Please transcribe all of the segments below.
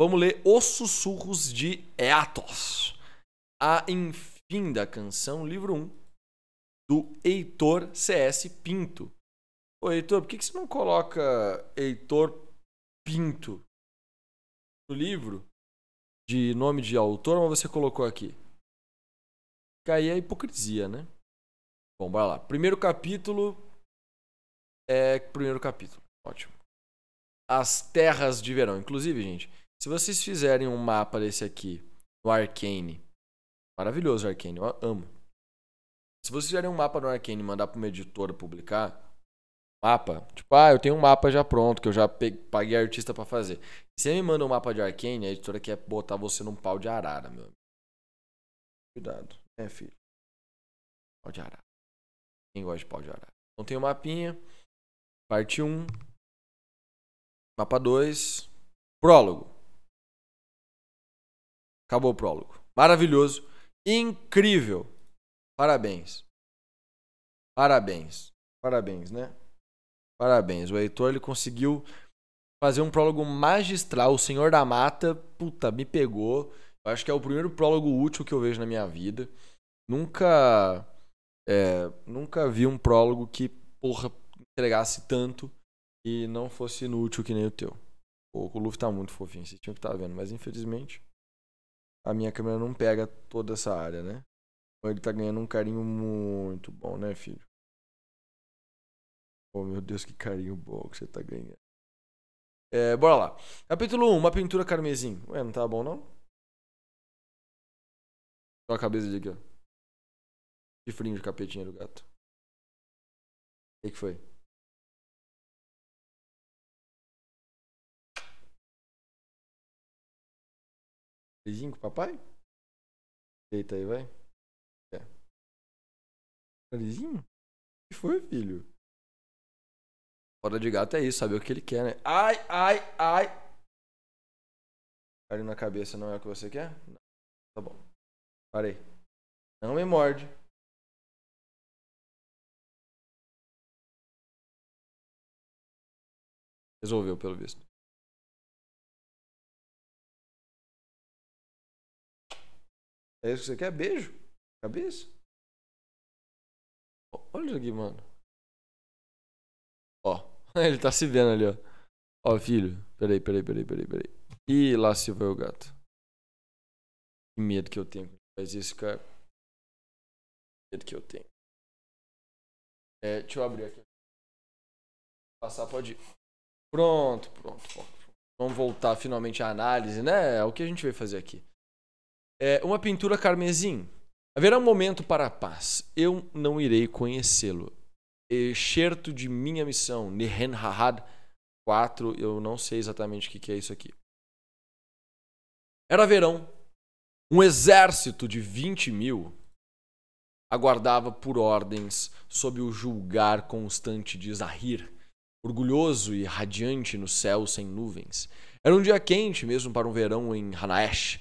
Vamos ler Os Sussurros de Eatos. A da Canção, livro 1, do Heitor C.S. Pinto. Ô, Heitor, por que, você não coloca Heitor Pinto no livro de nome de autor, mas você colocou aqui? Cai a hipocrisia, né? Bom, bora lá. Primeiro capítulo. É. Primeiro capítulo. Ótimo. As terras de verão. Inclusive, gente, se vocês fizerem um mapa desse aqui, no Arcane, maravilhoso Arcane, eu amo. Se vocês fizerem um mapa no Arcane e mandar para uma editora publicar, mapa, tipo, ah, eu tenho um mapa já pronto, que eu já paguei artista para fazer. Se você me manda um mapa de Arcane, a editora quer botar você num pau de arara, meu amigo. Cuidado, né, filho? Pau de arara. Quem gosta de pau de arara? Então tem o um mapinha, parte 1, mapa 2, prólogo. Acabou o prólogo. Maravilhoso. Incrível. Parabéns. Parabéns. Parabéns, né? Parabéns. O Heitor ele conseguiu fazer um prólogo magistral. O Senhor da Mata, puta, me pegou. Eu acho que é o primeiro prólogo útil que eu vejo na minha vida. Nunca. É, nunca vi um prólogo que, porra, entregasse tanto e não fosse inútil que nem o teu. O Luffy tá muito fofinho, vocês tinham que estar tá vendo, mas infelizmente a minha câmera não pega toda essa área, né? Então ele tá ganhando um carinho muito bom, né, filho? Oh, meu Deus, que carinho bom que você tá ganhando. É, bora lá. Capítulo 1, uma pintura carmesim. Ué, não tá bom, não? Só a cabeça de aqui, ó. Chifrinho de capetinha do gato. O que, que foi? Beijinho com o papai? Deita aí, vai. É. Narizinho? Tá o que foi, filho? Foda de gato é isso, saber o que ele quer, né? Ai, ai, ai. Olho na cabeça não é o que você quer? Não. Tá bom. Parei. Não me morde. Resolveu, pelo visto. É isso que você quer? Beijo? Cabeça? Olha aqui, mano. Ó, ele tá se vendo ali, ó. Ó, filho. Peraí, peraí, peraí, peraí, peraí. Ih, lá se vai o gato. Que medo que eu tenho. Faz isso, cara. Que medo que eu tenho. É, deixa eu abrir aqui. Passar, pode ir. Pronto, pronto, pronto. Vamos voltar finalmente à análise, né? É o que a gente veio fazer aqui. É, uma pintura carmesim. Haverá um momento para a paz. Eu não irei conhecê-lo. Excerto de minha missão, Nehen Hahad 4. Eu não sei exatamente o que é isso aqui. Era verão. Um exército de 20 mil aguardava por ordens sob o julgar constante de Zahir, orgulhoso e radiante no céu sem nuvens. Era um dia quente mesmo para um verão em Hanaesh.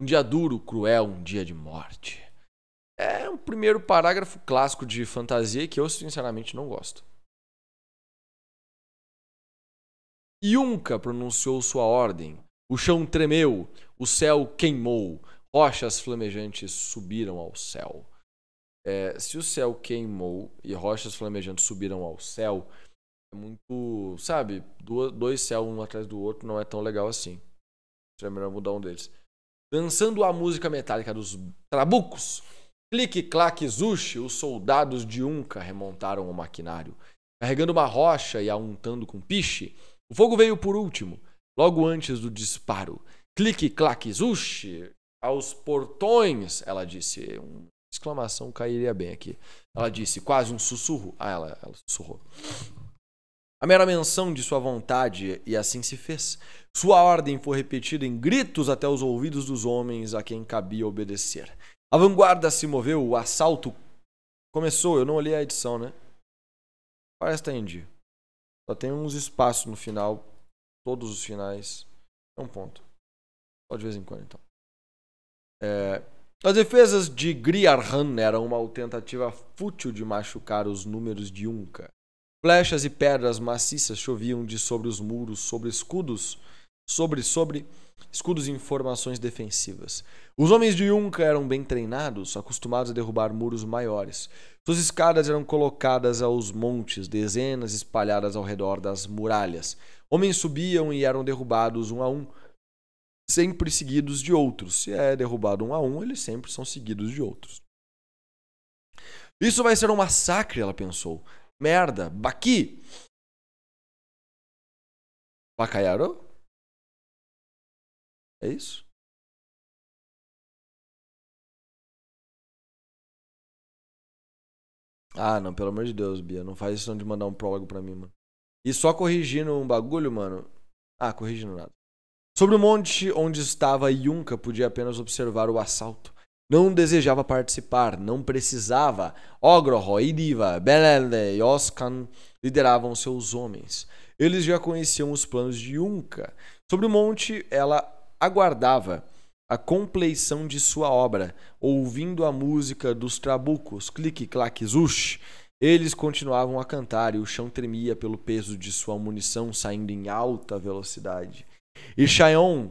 Um dia duro, cruel, um dia de morte. É um primeiro parágrafo clássico de fantasia que eu sinceramente não gosto. Yunca pronunciou sua ordem. O chão tremeu, o céu queimou, rochas flamejantes subiram ao céu. É, se o céu queimou e rochas flamejantes subiram ao céu, é muito. Sabe? Dois céus um atrás do outro não é tão legal assim. Seria melhor mudar um deles dançando a música metálica dos trabucos. Clique, claque, zushi, os soldados de Unca remontaram o maquinário, carregando uma rocha e auntando com piche. O fogo veio por último, logo antes do disparo. Clique, claque, zushi, aos portões, ela disse. Uma exclamação cairia bem aqui. Ela disse, quase um sussurro. Ah, ela, ela sussurrou. A mera menção de sua vontade, e assim se fez. Sua ordem foi repetida em gritos até os ouvidos dos homens a quem cabia obedecer. A vanguarda se moveu, o assalto começou. Eu não olhei a edição, né? Parece que tá em dia. Só tem uns espaços no final, todos os finais. É um ponto. Só de vez em quando, então. É, as defesas de Griarhan eram uma tentativa fútil de machucar os números de Unca. Flechas e pedras maciças choviam de sobre os muros, sobre escudos, sobre sobre escudos e informações defensivas. Os homens de Yunka eram bem treinados, acostumados a derrubar muros maiores. Suas escadas eram colocadas aos montes, dezenas espalhadas ao redor das muralhas. Homens subiam e eram derrubados um a um, sempre seguidos de outros. Se é derrubado um a um, eles sempre são seguidos de outros. Isso vai ser um massacre, ela pensou merda, baqui. Bacaiaro? É isso? Ah, não, pelo amor de Deus, Bia. Não faz isso não de mandar um prólogo pra mim, mano. E só corrigindo um bagulho, mano. Ah, corrigindo nada. Sobre o monte onde estava Yunka, podia apenas observar o assalto. Não desejava participar, não precisava. Ogroho, Idiva, Belele e Oskan lideravam seus homens. Eles já conheciam os planos de Yunka. Sobre o monte, ela aguardava a compleição de sua obra, ouvindo a música dos trabucos, clique, claque, zush. Eles continuavam a cantar e o chão tremia pelo peso de sua munição saindo em alta velocidade. E Chayon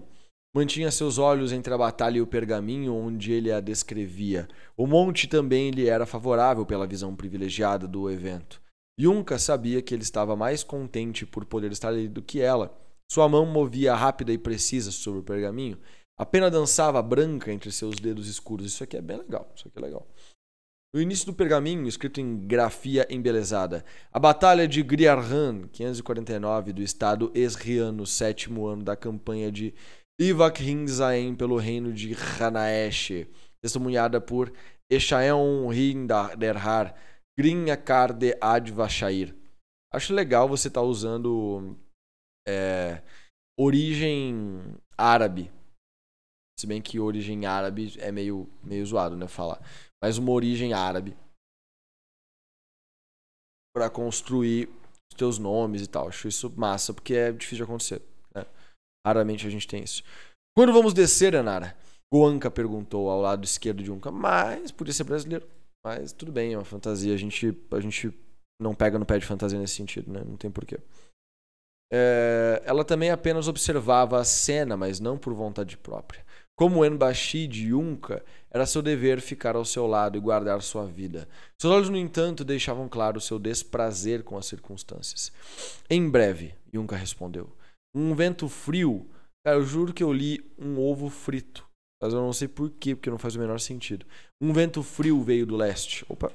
Mantinha seus olhos entre a batalha e o pergaminho onde ele a descrevia. O monte também lhe era favorável pela visão privilegiada do evento. Yunka sabia que ele estava mais contente por poder estar ali do que ela. Sua mão movia rápida e precisa sobre o pergaminho. A pena dançava branca entre seus dedos escuros. Isso aqui é bem legal. Isso aqui é legal. No início do pergaminho, escrito em grafia embelezada, a Batalha de Griarhan, 549, do estado esriano, sétimo ano da campanha de Ivak Vakrinzaem pelo reino de Hanaesh, testemunhada por Eshaeon Hinderhar, Grinhakar de Advashair. Acho legal você estar tá usando é, origem árabe. Se bem que origem árabe é meio, meio zoado, né? Falar. Mas uma origem árabe. para construir os teus nomes e tal. Acho isso massa, porque é difícil de acontecer. Raramente a gente tem isso. Quando vamos descer, Anara? Goanca perguntou ao lado esquerdo de Unca. Mas podia ser brasileiro. Mas tudo bem, é uma fantasia. A gente, a gente não pega no pé de fantasia nesse sentido, né? Não tem porquê. É, ela também apenas observava a cena, mas não por vontade própria. Como Enbashi de Yunka, era seu dever ficar ao seu lado e guardar sua vida. Seus olhos, no entanto, deixavam claro seu desprazer com as circunstâncias. Em breve, Yunka respondeu. Um vento frio. Cara, eu juro que eu li um ovo frito. Mas eu não sei por quê, porque não faz o menor sentido. Um vento frio veio do leste. Opa.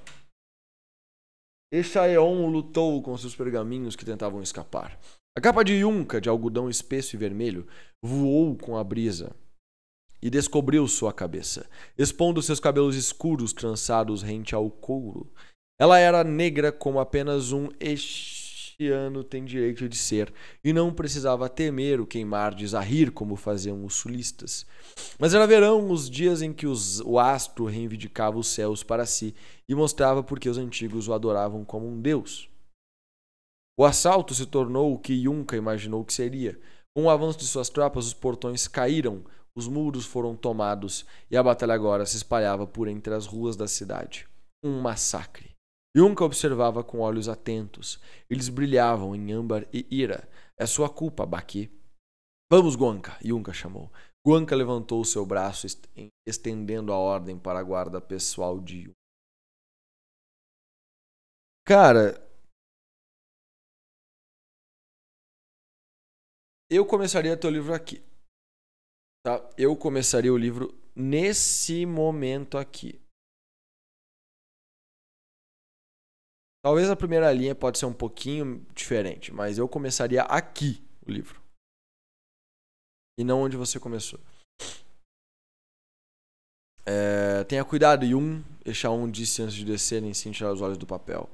Echaeon lutou com seus pergaminhos que tentavam escapar. A capa de yunca, de algodão espesso e vermelho, voou com a brisa e descobriu sua cabeça, expondo seus cabelos escuros trançados rente ao couro. Ela era negra como apenas um es cristiano tem direito de ser, e não precisava temer o queimar de Zahir, como faziam os sulistas. Mas era verão, os dias em que os, o astro reivindicava os céus para si e mostrava por que os antigos o adoravam como um deus. O assalto se tornou o que Yunca imaginou que seria. Com o avanço de suas tropas, os portões caíram, os muros foram tomados e a batalha agora se espalhava por entre as ruas da cidade. Um massacre. Yunka observava com olhos atentos. Eles brilhavam em âmbar e ira. É sua culpa, Baqui. Vamos, Guanca, Yunka chamou. Guanca levantou o seu braço, estendendo a ordem para a guarda pessoal de Yunka. Cara. Eu começaria teu livro aqui. Tá? Eu começaria o livro nesse momento aqui. Talvez a primeira linha pode ser um pouquinho diferente, mas eu começaria aqui o livro. E não onde você começou. É, tenha cuidado, Yun. um disse antes de descer, em sim tirar os olhos do papel.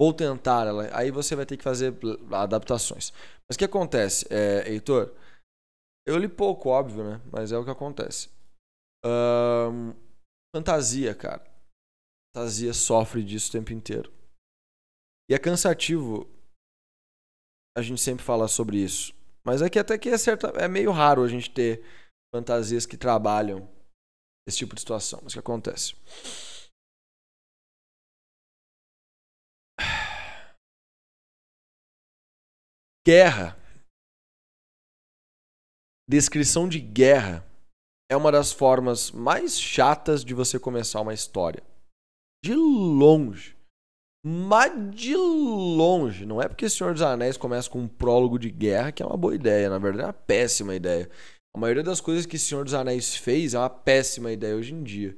Vou tentar, ela, aí você vai ter que fazer adaptações. Mas o que acontece, é, Heitor? Eu li pouco, óbvio, né? Mas é o que acontece. Um, fantasia, cara. Fantasia sofre disso o tempo inteiro. E é cansativo a gente sempre falar sobre isso. Mas é até que é, certo é meio raro a gente ter fantasias que trabalham esse tipo de situação. Mas o que acontece? Guerra. Descrição de guerra é uma das formas mais chatas de você começar uma história. De longe. Mas de longe, não é porque Senhor dos Anéis começa com um prólogo de guerra que é uma boa ideia, na verdade é uma péssima ideia. A maioria das coisas que Senhor dos Anéis fez é uma péssima ideia hoje em dia.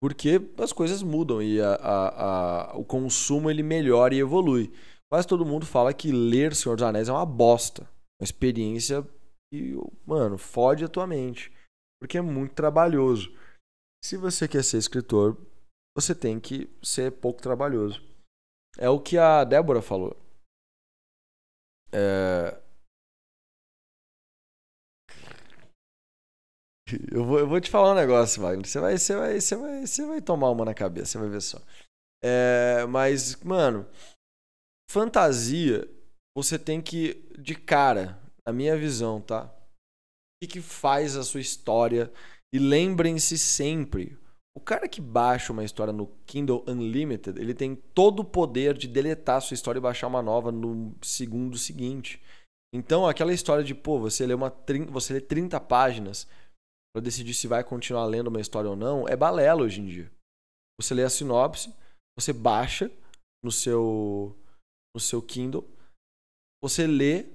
Porque as coisas mudam e a, a, a, o consumo ele melhora e evolui. Quase todo mundo fala que ler Senhor dos Anéis é uma bosta. Uma experiência que, mano, fode a tua mente. Porque é muito trabalhoso. Se você quer ser escritor, você tem que ser pouco trabalhoso. É o que a Débora falou. É... Eu, vou, eu vou te falar um negócio, Wagner. Você vai, você vai, você vai, você vai tomar uma na cabeça, você vai ver só. É, mas, mano, fantasia, você tem que, de cara, na minha visão, tá? O que, que faz a sua história? E lembrem-se sempre, o cara que baixa uma história no Kindle Unlimited, ele tem todo o poder de deletar sua história e baixar uma nova no segundo seguinte. Então, aquela história de, pô, você lê, uma, você lê 30 páginas para decidir se vai continuar lendo uma história ou não, é balela hoje em dia. Você lê a sinopse, você baixa no seu, no seu Kindle, você lê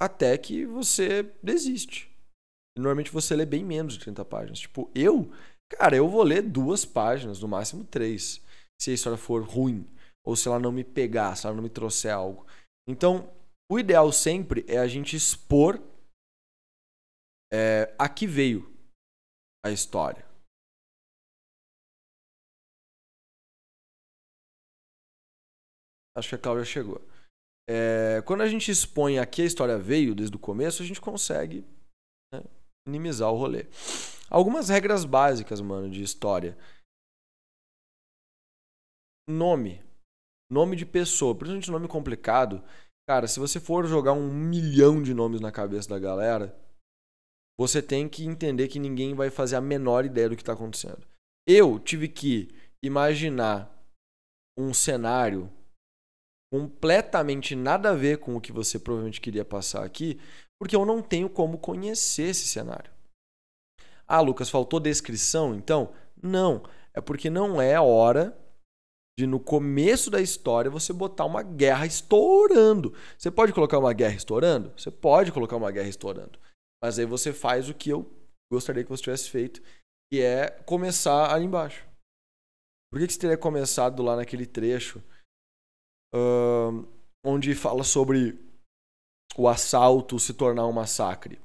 até que você desiste. normalmente você lê bem menos de 30 páginas. Tipo, eu Cara, eu vou ler duas páginas, no máximo três, se a história for ruim, ou se ela não me pegar, se ela não me trouxer algo. Então, o ideal sempre é a gente expor é, a que veio a história. Acho que a Cláudia chegou. É, quando a gente expõe aqui a história veio desde o começo, a gente consegue né, minimizar o rolê. Algumas regras básicas, mano, de história. Nome. Nome de pessoa. Principalmente nome complicado. Cara, se você for jogar um milhão de nomes na cabeça da galera, você tem que entender que ninguém vai fazer a menor ideia do que está acontecendo. Eu tive que imaginar um cenário completamente nada a ver com o que você provavelmente queria passar aqui, porque eu não tenho como conhecer esse cenário. Ah, Lucas, faltou descrição, então? Não. É porque não é hora de no começo da história você botar uma guerra estourando. Você pode colocar uma guerra estourando? Você pode colocar uma guerra estourando. Mas aí você faz o que eu gostaria que você tivesse feito, que é começar ali embaixo. Por que, você teria começado lá naquele trecho uh, onde fala sobre o assalto se tornar um massacre?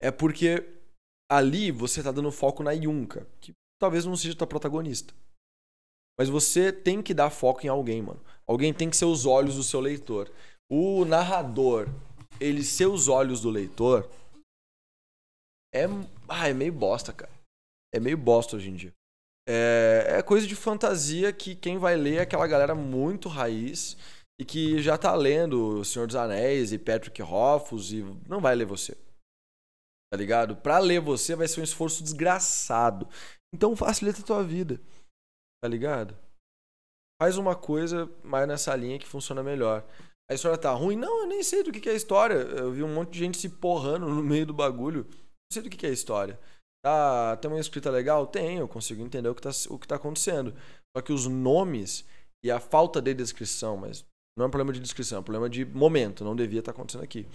É porque ali você está dando foco na Yunka, que talvez não seja tua protagonista. Mas você tem que dar foco em alguém, mano. Alguém tem que ser os olhos do seu leitor. O narrador, ele ser os olhos do leitor é, ah, é meio bosta, cara. É meio bosta hoje em dia. É, é coisa de fantasia que quem vai ler é aquela galera muito raiz e que já tá lendo O Senhor dos Anéis e Patrick Rothfuss e não vai ler você tá ligado? Pra ler você vai ser um esforço desgraçado. Então facilita a tua vida, tá ligado? Faz uma coisa mais nessa linha que funciona melhor. A história tá ruim? Não, eu nem sei do que, é a história. Eu vi um monte de gente se porrando no meio do bagulho. Não sei do que, que é a história. Tá, tem uma escrita legal? Tem, eu consigo entender o que, tá, o que tá acontecendo. Só que os nomes e a falta de descrição, mas não é um problema de descrição, é um problema de momento, não devia estar tá acontecendo aqui.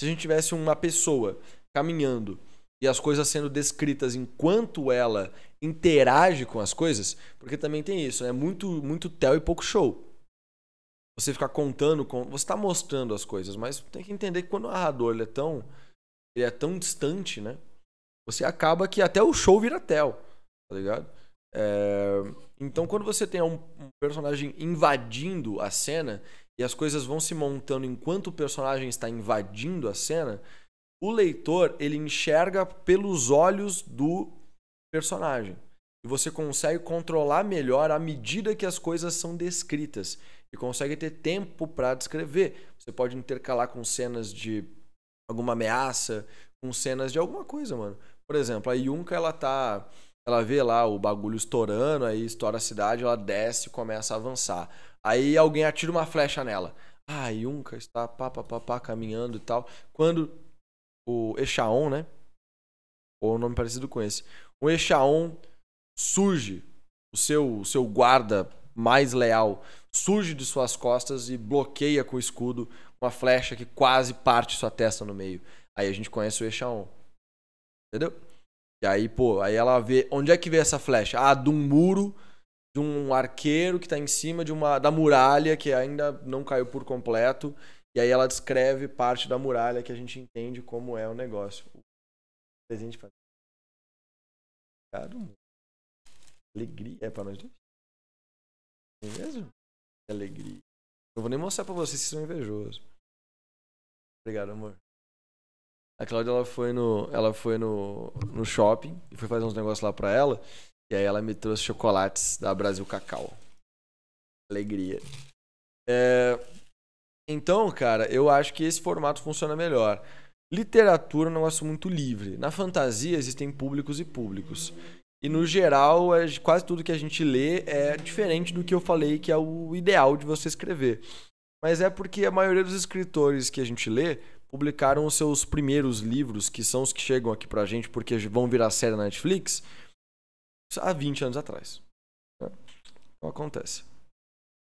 Se a gente tivesse uma pessoa caminhando e as coisas sendo descritas enquanto ela interage com as coisas, porque também tem isso, é né? muito muito tel e pouco show. Você ficar contando com, você está mostrando as coisas, mas tem que entender que quando o narrador ele é tão ele é tão distante, né? Você acaba que até o show vira tel, tá ligado? É... Então quando você tem um personagem invadindo a cena e as coisas vão se montando enquanto o personagem está invadindo a cena, o leitor ele enxerga pelos olhos do personagem. E você consegue controlar melhor à medida que as coisas são descritas e consegue ter tempo para descrever. Você pode intercalar com cenas de alguma ameaça, com cenas de alguma coisa, mano. Por exemplo, a Yunka ela tá ela vê lá o bagulho estourando, aí estoura a cidade, ela desce e começa a avançar. Aí alguém atira uma flecha nela. Ah, Yunka está pá, pá, pá, pá caminhando e tal. Quando o Echaon, né? Ou um nome parecido com esse. O Echaon surge, o seu, o seu guarda mais leal surge de suas costas e bloqueia com o escudo uma flecha que quase parte sua testa no meio. Aí a gente conhece o Echaon. Entendeu? E aí, pô, aí ela vê. Onde é que vê essa flecha? Ah, de um muro, de um arqueiro que tá em cima de uma da muralha que ainda não caiu por completo. E aí ela descreve parte da muralha que a gente entende como é o negócio. O presente para Obrigado. Alegria é para nós dois. É mesmo? Alegria. Não vou nem mostrar para vocês se são invejosos. Obrigado, amor. A Cláudia ela foi no, ela foi no, no shopping e foi fazer uns negócios lá para ela. E aí ela me trouxe chocolates da Brasil Cacau. Alegria. É, então, cara, eu acho que esse formato funciona melhor. Literatura é um negócio muito livre. Na fantasia existem públicos e públicos. E no geral, é quase tudo que a gente lê é diferente do que eu falei que é o ideal de você escrever. Mas é porque a maioria dos escritores que a gente lê publicaram os seus primeiros livros, que são os que chegam aqui pra gente porque vão virar série na Netflix, há 20 anos atrás. Não né? então, acontece.